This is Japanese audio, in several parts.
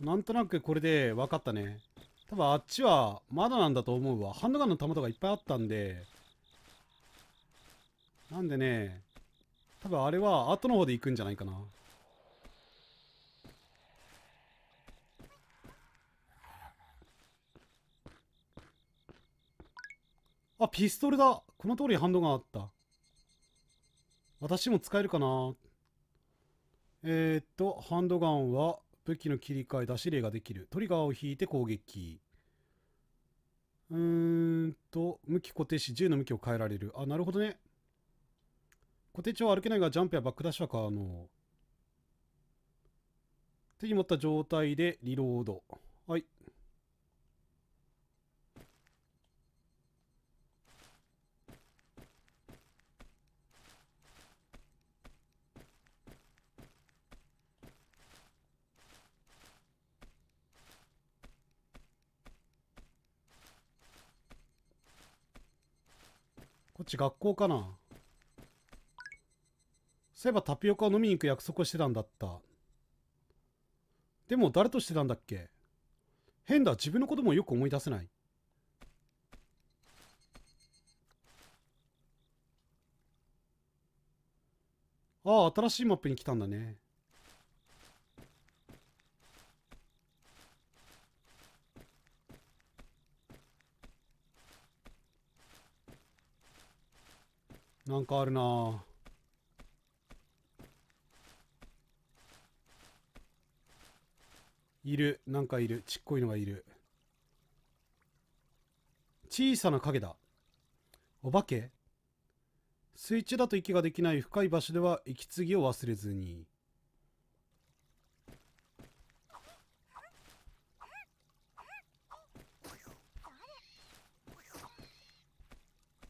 なんとなくこれで分かったね。多分あっちはまだなんだと思うわ。ハンドガンの弾とかいっぱいあったんで。なんでね、多分あれは後の方で行くんじゃないかな。あ、ピストルだこの通りハンドガンあった。私も使えるかなえー、っと、ハンドガンは、武器の切り替え、出し例ができる。トリガーを引いて攻撃。うーんと、向き固定し、銃の向きを変えられる。あ、なるほどね。固定値は歩けないが、ジャンプやバックダッシュは可能。手に持った状態でリロード。はい。ち学校かなそういえばタピオカを飲みに行く約束をしてたんだったでも誰としてたんだっけ変だ自分のこともよく思い出せないああ新しいマップに来たんだねなんかあるないるなんかいるちっこいのがいる小さな影だお化け水中だと息ができない深い場所では息継ぎを忘れずに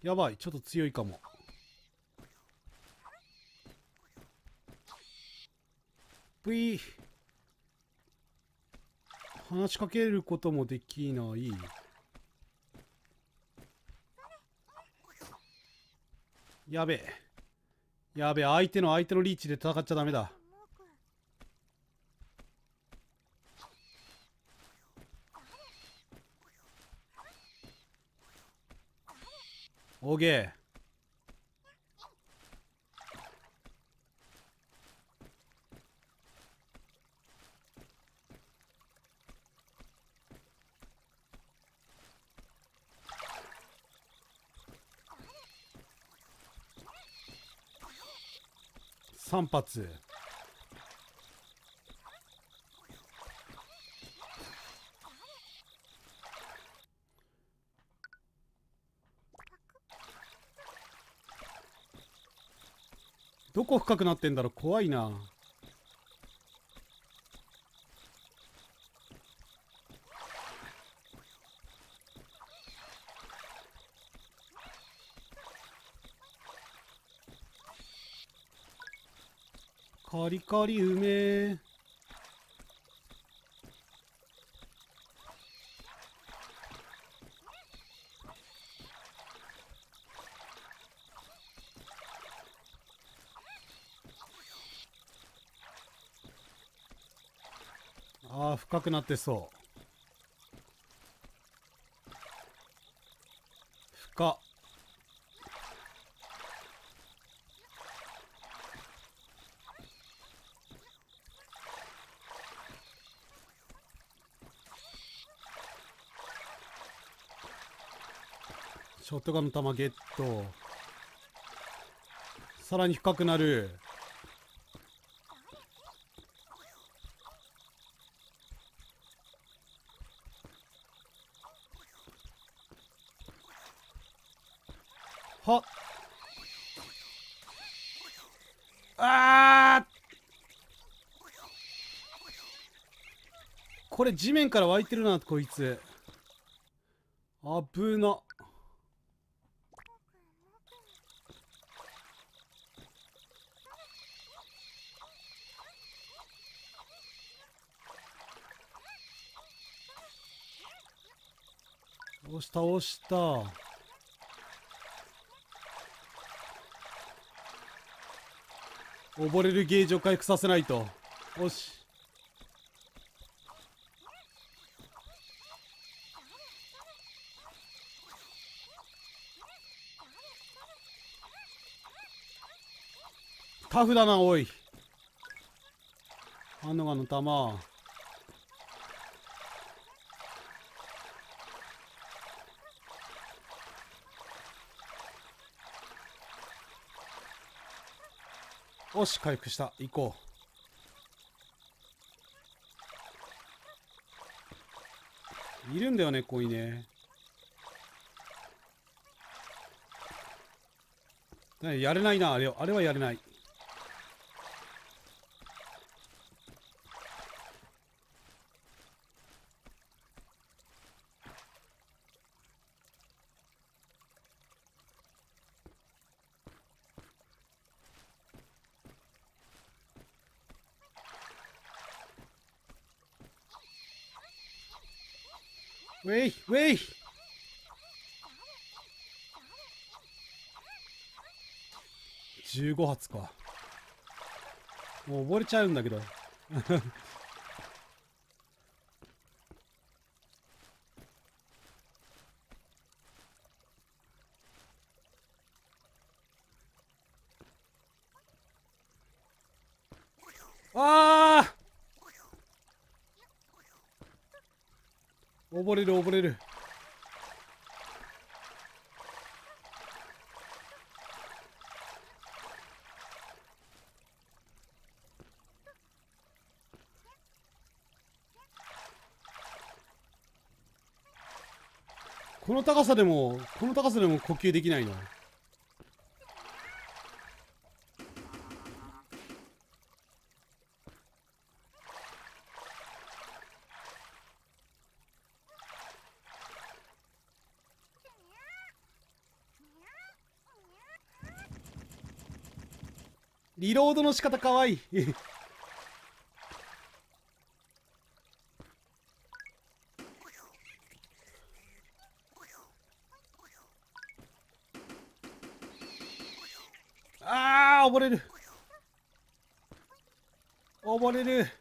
やばいちょっと強いかもくい話しかけることもできないやべえやべえ相手の相手のリーチで戦っちゃダメだオーケー発どこ深くなってんだろう怖いなリカリうめえああ深くなってそうットガンの弾ゲット。さらに深くなる。はあこれ地面から湧いてるなこいつ危なよし、倒した。溺れるゲージを回復させないと。よし。タフだな、おい。アノガの弾。よし回復した行こういるんだよね、ここにね。やれないな、あれあれはやれない。ウェイウェイ15発かもう溺れちゃうんだけどああ溺れる溺れるこの高さでもこの高さでも呼吸できないなリロードの仕方かわいい あー溺れる溺れる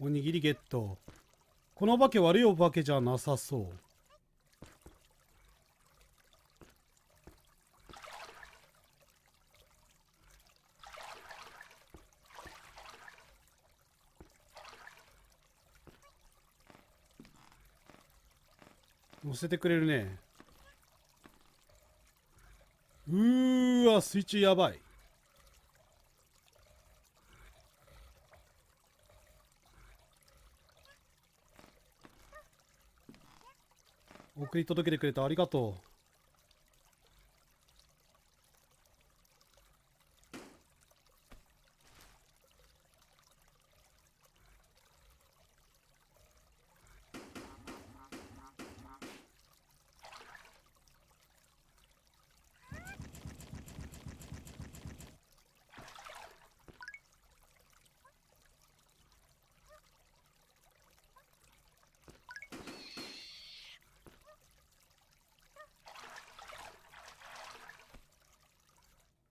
おにぎりゲットこのお化け悪いお化けじゃなさそう乗せてくれるねうーわ水中やばい送り届けてくれてありがとう。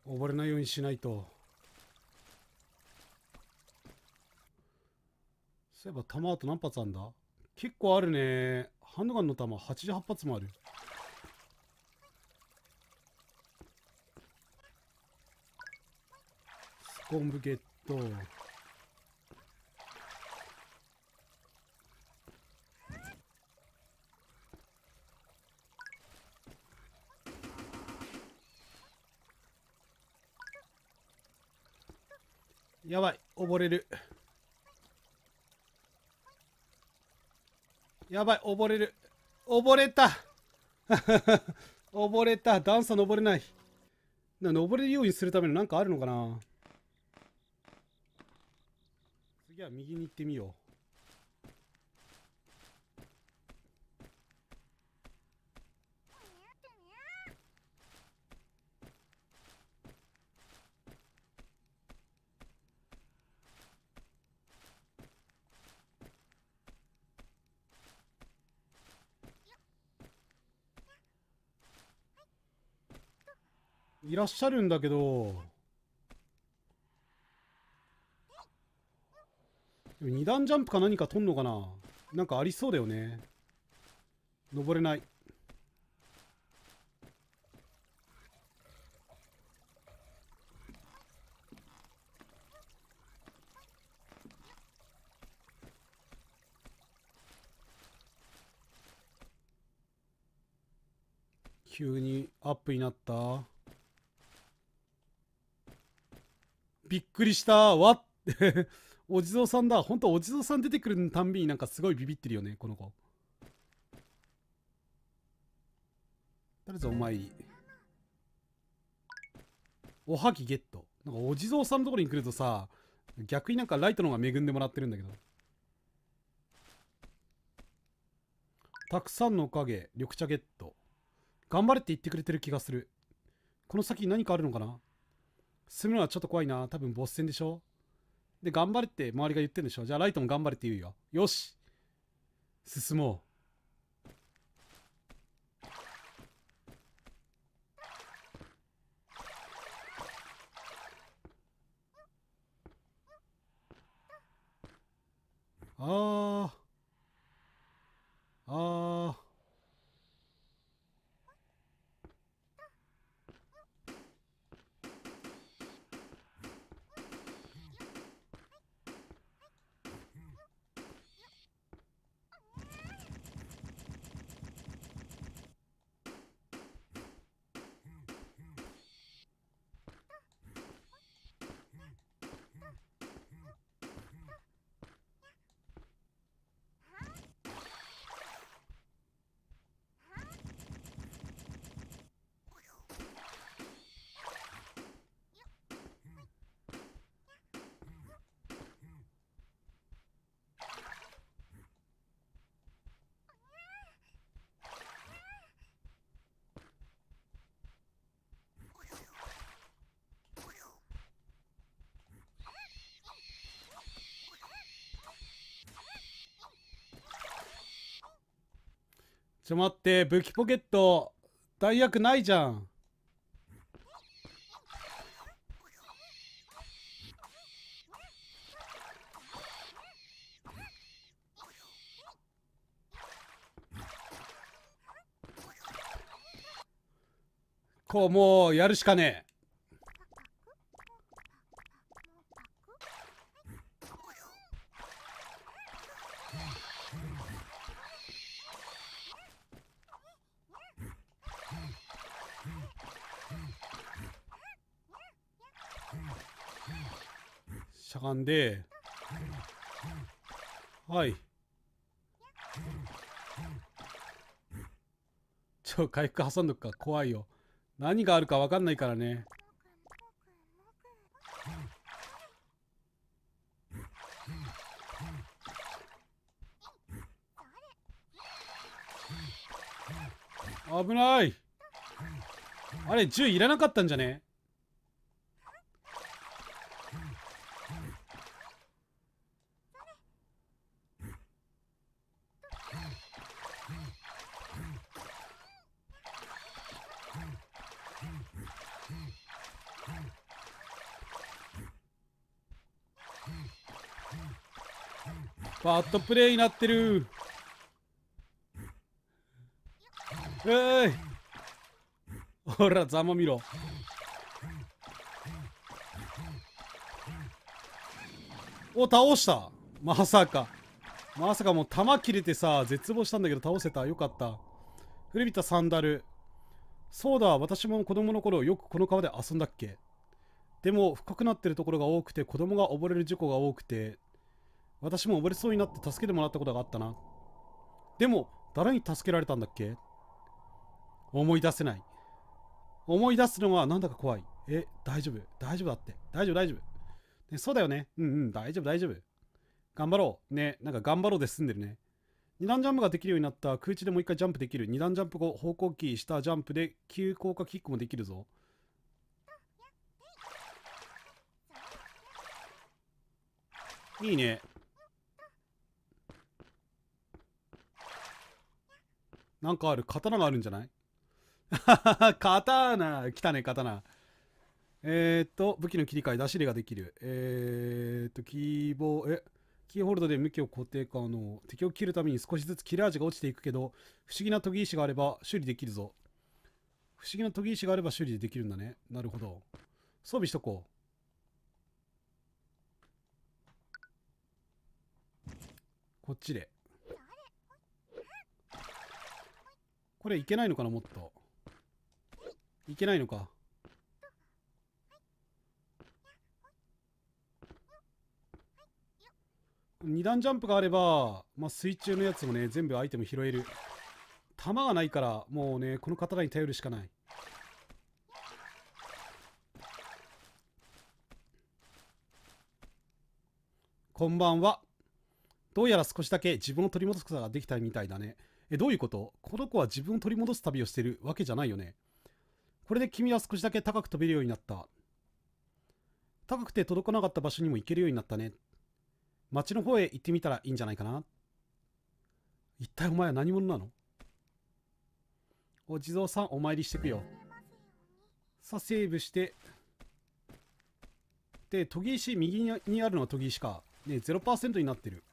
溺れないようにしないとそういえば弾あと何発あんだ結構あるねハンドガンの弾88発もあるスコーンブゲットやばい溺れるやばい溺れる溺れた 溺れた段差登れないな登れるようにするための何かあるのかな次は右に行ってみよういらっしゃるんだけど二2段ジャンプか何か取んのかななんかありそうだよね登れない急にアップになったびっくりしたわって お地蔵さんだほんとお地蔵さん出てくるたんびになんかすごいビビってるよねこの子誰ぞお前おはぎゲットなんかお地蔵さんのところに来るとさ逆になんかライトの方が恵んでもらってるんだけどたくさんのおかげ緑茶ゲット頑張れって言ってくれてる気がするこの先何かあるのかな進むのはちょっと怖いな。多分ボス戦でしょで、頑張れって周りが言ってるんでしょじゃあライトも頑張れって言うよ。よし進もうちょ待って武器ポケット弾薬ないじゃんこうもうやるしかねえしゃがんではいちょ回復挟んどくか怖いよ何があるか分かんないからね危ないあれ銃いらなかったんじゃねバットプレイになってるーいほらざま見ろお倒したまさかまさかもう弾切れてさ絶望したんだけど倒せたよかった古びたサンダルそうだ私も子供の頃よくこの川で遊んだっけでも深くなってるところが多くて子供が溺れる事故が多くて私も溺れそうになって助けてもらったことがあったな。でも、誰に助けられたんだっけ思い出せない。思い出すのはなんだか怖い。え、大丈夫。大丈夫だって。大丈夫、大丈夫。ね、そうだよね。うんうん、大丈夫、大丈夫。頑張ろう。ね、なんか頑張ろうで済んでるね。2段ジャンプができるようになった。空中でもう一回ジャンプできる。2段ジャンプ後、方向キー、下ジャンプで急降下キックもできるぞ。いいね。なんかある。刀があるんじゃない 刀来たね、刀。えー、っと、武器の切り替え、出し入れができる。えー、っと、キーボー、え、キーホルダーで向きを固定可能。敵を切るために少しずつ切れ味が落ちていくけど、不思議な研ぎ石があれば修理できるぞ。不思議な研ぎ石があれば修理できるんだね。なるほど。装備しとこう。こっちで。これいけないのかなもっといけないのか2段ジャンプがあれば、まあ、水中のやつもね全部アイテム拾える弾がないからもうねこの刀に頼るしかないこんばんはどうやら少しだけ自分を取り戻すことができたみたいだねえ、どういうことこの子は自分を取り戻す旅をしてるわけじゃないよね。これで君は少しだけ高く飛べるようになった。高くて届かなかった場所にも行けるようになったね。町の方へ行ってみたらいいんじゃないかな。一体お前は何者なのお地蔵さんお参りしてくよ。さあ、セーブして。で、研ぎ石、右にあるのは研ぎ石か。ね、0%になってる。